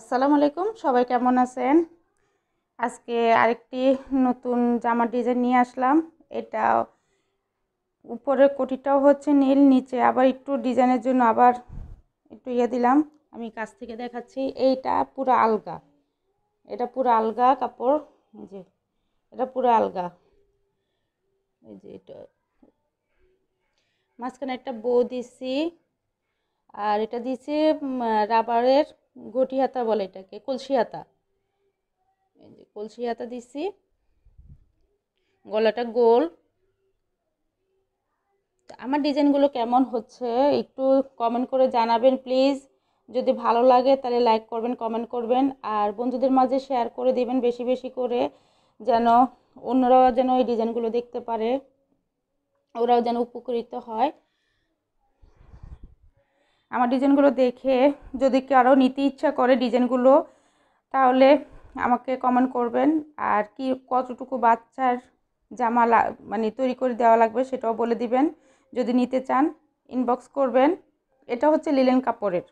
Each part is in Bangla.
আসসালামু আলাইকুম সবাই কেমন আছেন আজকে আরেকটি নতুন জামার ডিজাইন নিয়ে আসলাম এটা উপরের কোটিটাও হচ্ছে নীল নিচে আবার একটু ডিজাইনের জন্য আবার একটু ইয়ে দিলাম আমি কাছ থেকে দেখাচ্ছি এইটা পুরো আলগা এটা পুরো আলগা কাপড় যে এটা পুরো আলগা এই যে এটা মাঝখানে একটা বউ দিছি আর এটা দিচ্ছি রাবারের গটি হাতা বলে এটাকে কলসি হাতা এই যে কলসি হাতা দিছি গলাটা গোল আমার ডিজাইনগুলো কেমন হচ্ছে একটু কমেন্ট করে জানাবেন প্লিজ যদি ভালো লাগে তাহলে লাইক করবেন কমেন্ট করবেন আর বন্ধুদের মাঝে শেয়ার করে দিবেন বেশি বেশি করে যেন অন্যরাও যেন এই ডিজাইনগুলো দেখতে পারে ওরাও যেন উপকৃত হয় আমার ডিজাইনগুলো দেখে যদি কারো নিতে ইচ্ছা করে ডিজাইনগুলো তাহলে আমাকে কমেন্ট করবেন আর কি কতটুকু বাচ্চার জামা মানে তৈরি করে দেওয়া লাগবে সেটাও বলে দিবেন যদি নিতে চান ইনবক্স করবেন এটা হচ্ছে লিলেন কাপড়ের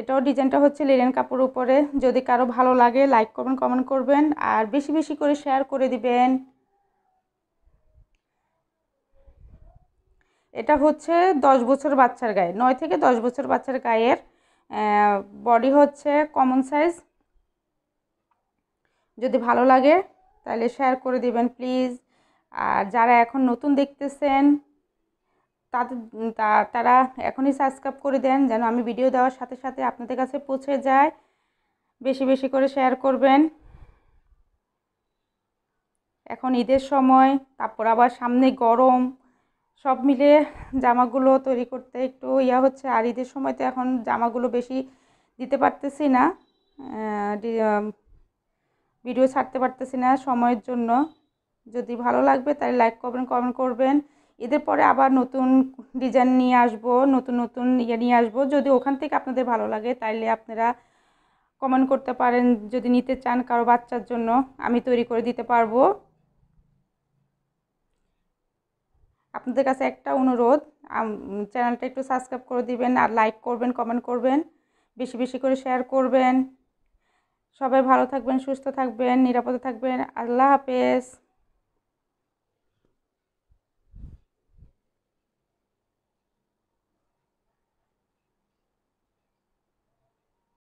এটাও ডিজাইনটা হচ্ছে লিলেন কাপড় উপরে যদি কারো ভালো লাগে লাইক করবেন কমেন্ট করবেন আর বেশি বেশি করে শেয়ার করে দিবেন এটা হচ্ছে দশ বছর বাচ্চার গায়ে নয় থেকে দশ বছর বাচ্চার গায়ের বডি হচ্ছে কমন সাইজ যদি ভালো লাগে তাহলে শেয়ার করে দিবেন প্লিজ আর যারা এখন নতুন দেখতেছেন তাদের তারা এখনই সাবস্ক্রাইব করে দেন যেন আমি ভিডিও দেওয়ার সাথে সাথে আপনাদের কাছে পৌঁছে যায় বেশি বেশি করে শেয়ার করবেন এখন ঈদের সময় তারপর আবার সামনে গরম সব মিলে জামাগুলো তৈরি করতে একটু ইয়া হচ্ছে আর ঈদের সময় তো এখন জামাগুলো বেশি দিতে পারতেছি না ভিডিও ছাড়তে পারতেছি না সময়ের জন্য যদি ভালো লাগবে তাহলে লাইক করবেন কমেন্ট করবেন এদের পরে আবার নতুন ডিজাইন নিয়ে আসব নতুন নতুন ইয়ে নিয়ে আসব যদি ওখান থেকে আপনাদের ভালো লাগে তাহলে আপনারা কমেন্ট করতে পারেন যদি নিতে চান কারো বাচ্চার জন্য আমি তৈরি করে দিতে পারবো আপনাদের কাছে একটা অনুরোধ চ্যানেলটা একটু সাবস্ক্রাইব করে দিবেন আর লাইক করবেন কমেন্ট করবেন বেশি বেশি করে শেয়ার করবেন সবাই ভালো থাকবেন সুস্থ থাকবেন নিরাপদে থাকবেন আল্লাহ হাফেজ